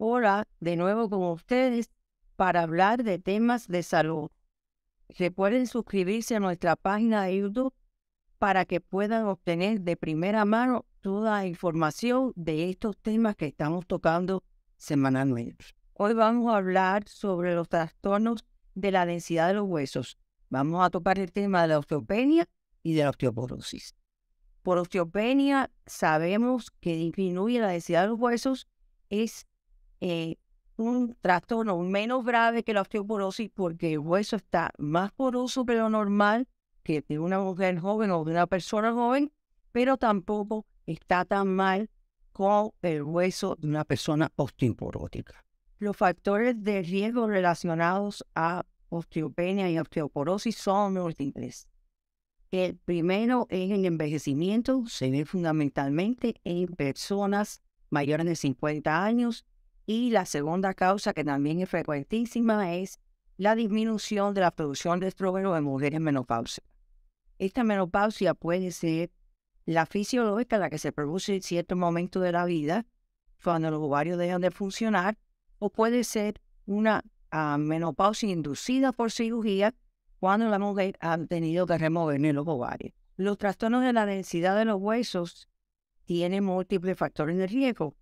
Hola de nuevo con ustedes para hablar de temas de salud. Recuerden suscribirse a nuestra página de YouTube para que puedan obtener de primera mano toda la información de estos temas que estamos tocando Semana semanalmente. Hoy vamos a hablar sobre los trastornos de la densidad de los huesos. Vamos a tocar el tema de la osteopenia y de la osteoporosis. Por osteopenia sabemos que disminuye la densidad de los huesos es eh, un trastorno menos grave que la osteoporosis porque el hueso está más poroso pero normal que de una mujer joven o de una persona joven, pero tampoco está tan mal como el hueso de una persona osteoporótica. Los factores de riesgo relacionados a osteopenia y osteoporosis son múltiples. El primero es el envejecimiento, se ve fundamentalmente en personas mayores de 50 años y la segunda causa, que también es frecuentísima, es la disminución de la producción de estrógeno en mujeres menopáusicas. Esta menopausia puede ser la fisiológica, la que se produce en cierto momento de la vida, cuando los ovarios dejan de funcionar, o puede ser una ah, menopausia inducida por cirugía, cuando la mujer ha tenido que remover los ovarios. Los trastornos de la densidad de los huesos tienen múltiples factores de riesgo,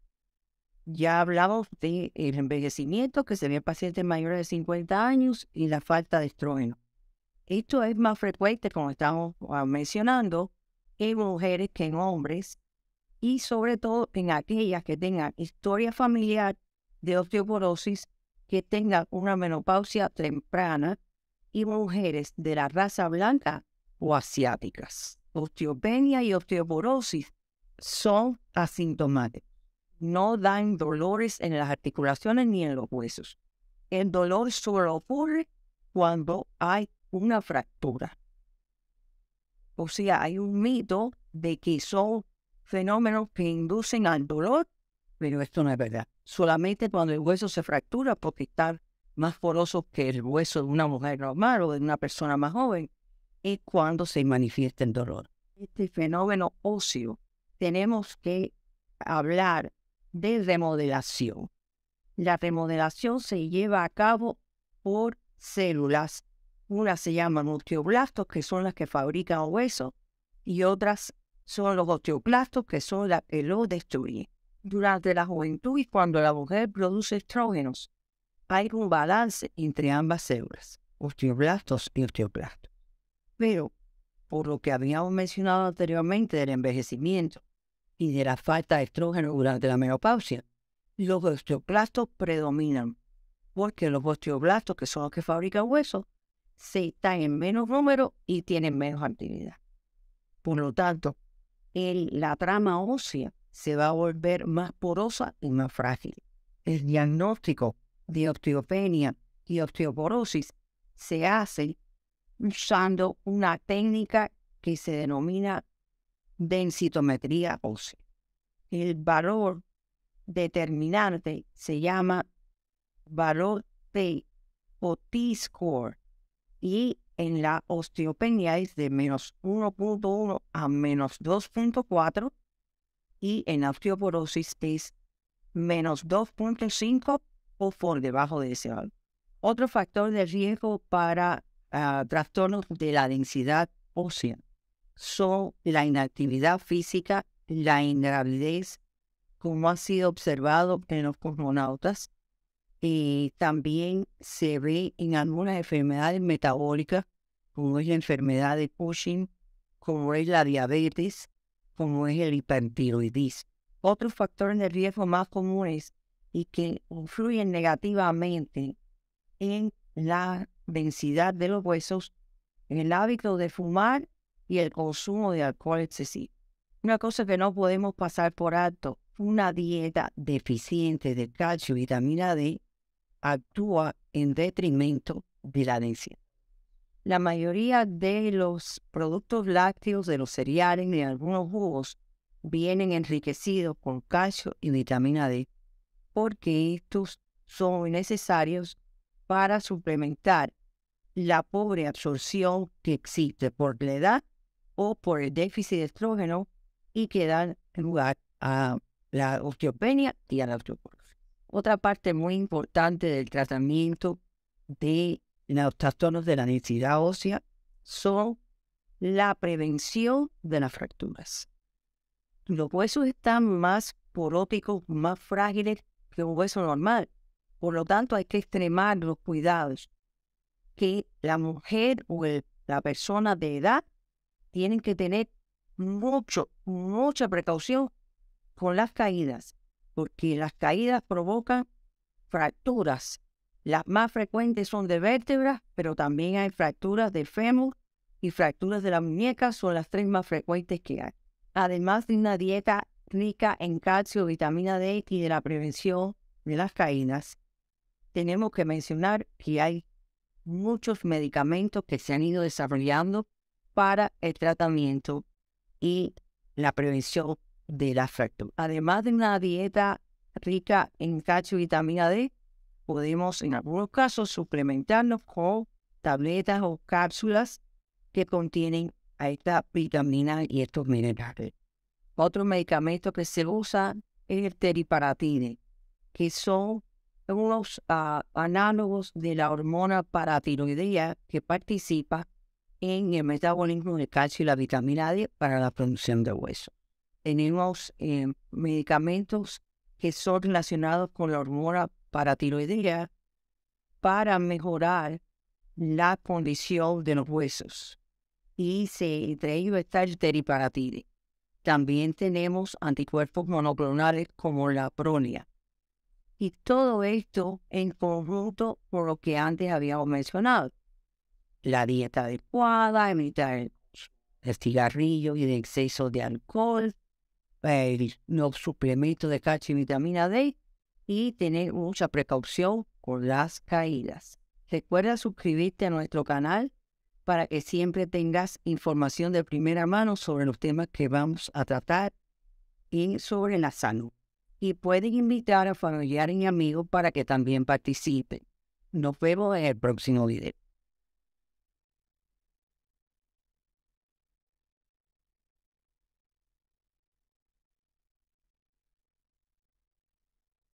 ya hablamos del el envejecimiento que se ve en pacientes mayores de 50 años y la falta de estrógeno. Esto es más frecuente, como estamos ah, mencionando, en mujeres que en hombres y sobre todo en aquellas que tengan historia familiar de osteoporosis, que tengan una menopausia temprana y mujeres de la raza blanca o asiáticas. Osteopenia y osteoporosis son asintomáticos no dan dolores en las articulaciones ni en los huesos. El dolor solo ocurre cuando hay una fractura. O sea, hay un mito de que son fenómenos que inducen al dolor, pero esto no es verdad. Solamente cuando el hueso se fractura, porque está más poroso que el hueso de una mujer normal o de una persona más joven, es cuando se manifiesta el dolor. Este fenómeno óseo tenemos que hablar de remodelación. La remodelación se lleva a cabo por células. Unas se llaman osteoblastos, que son las que fabrican huesos, y otras son los osteoplastos, que son las que lo destruyen. Durante la juventud y cuando la mujer produce estrógenos, hay un balance entre ambas células, osteoblastos y osteoplastos. Pero, por lo que habíamos mencionado anteriormente del envejecimiento, y de la falta de estrógeno durante la menopausia. Los osteoplastos predominan, porque los osteoblastos, que son los que fabrican huesos, se están en menos número y tienen menos actividad. Por lo tanto, el, la trama ósea se va a volver más porosa y más frágil. El diagnóstico de osteopenia y osteoporosis se hace usando una técnica que se denomina densitometría ósea. El valor determinante se llama valor T o T-score y en la osteopenia es de menos 1.1 a menos 2.4 y en la osteoporosis es menos 2.5 o por debajo de ese valor. Otro factor de riesgo para ah, trastornos de la densidad ósea son la inactividad física, la ingravidez, como ha sido observado en los cosmonautas, y también se ve en algunas enfermedades metabólicas, como es la enfermedad de Cushing, como es la diabetes, como es el hipertiroidismo. Otros factores de riesgo más comunes y que influyen negativamente en la densidad de los huesos, en el hábito de fumar y el consumo de alcohol excesivo. Una cosa que no podemos pasar por alto, una dieta deficiente de calcio y vitamina D actúa en detrimento de la densidad. La mayoría de los productos lácteos, de los cereales y algunos jugos vienen enriquecidos con calcio y vitamina D porque estos son necesarios para suplementar la pobre absorción que existe por la edad o por el déficit de estrógeno y que dan lugar a la osteopenia y a la osteoporosis. Otra parte muy importante del tratamiento de los trastornos de la densidad ósea son la prevención de las fracturas. Los huesos están más poróticos, más frágiles que un hueso normal. Por lo tanto, hay que extremar los cuidados que la mujer o la persona de edad tienen que tener mucho, mucha precaución con las caídas, porque las caídas provocan fracturas. Las más frecuentes son de vértebras, pero también hay fracturas de fémur y fracturas de la muñeca son las tres más frecuentes que hay. Además de una dieta rica en calcio, vitamina D y de la prevención de las caídas, tenemos que mencionar que hay muchos medicamentos que se han ido desarrollando para el tratamiento y la prevención de la fractura. Además de una dieta rica en calcio y vitamina D, podemos en algunos casos suplementarnos con tabletas o cápsulas que contienen a vitamina y estos minerales. Otro medicamento que se usa es el teriparatine, que son unos ah, análogos de la hormona paratiroidea que participa en el metabolismo de calcio y la vitamina D para la producción de hueso. Tenemos eh, medicamentos que son relacionados con la hormona paratiroidea para mejorar la condición de los huesos. Y entre ellos está el teriparatide. También tenemos anticuerpos monoclonales como la pronia. Y todo esto en conjunto con lo que antes habíamos mencionado, la dieta adecuada, evitar el, cigarrillo y el exceso de alcohol, el, no suplemento de calcio y vitamina D y tener mucha precaución con las caídas. Recuerda suscribirte a nuestro canal para que siempre tengas información de primera mano sobre los temas que vamos a tratar y sobre la salud. Y pueden invitar a familiares y amigos para que también participen. Nos vemos en el próximo video.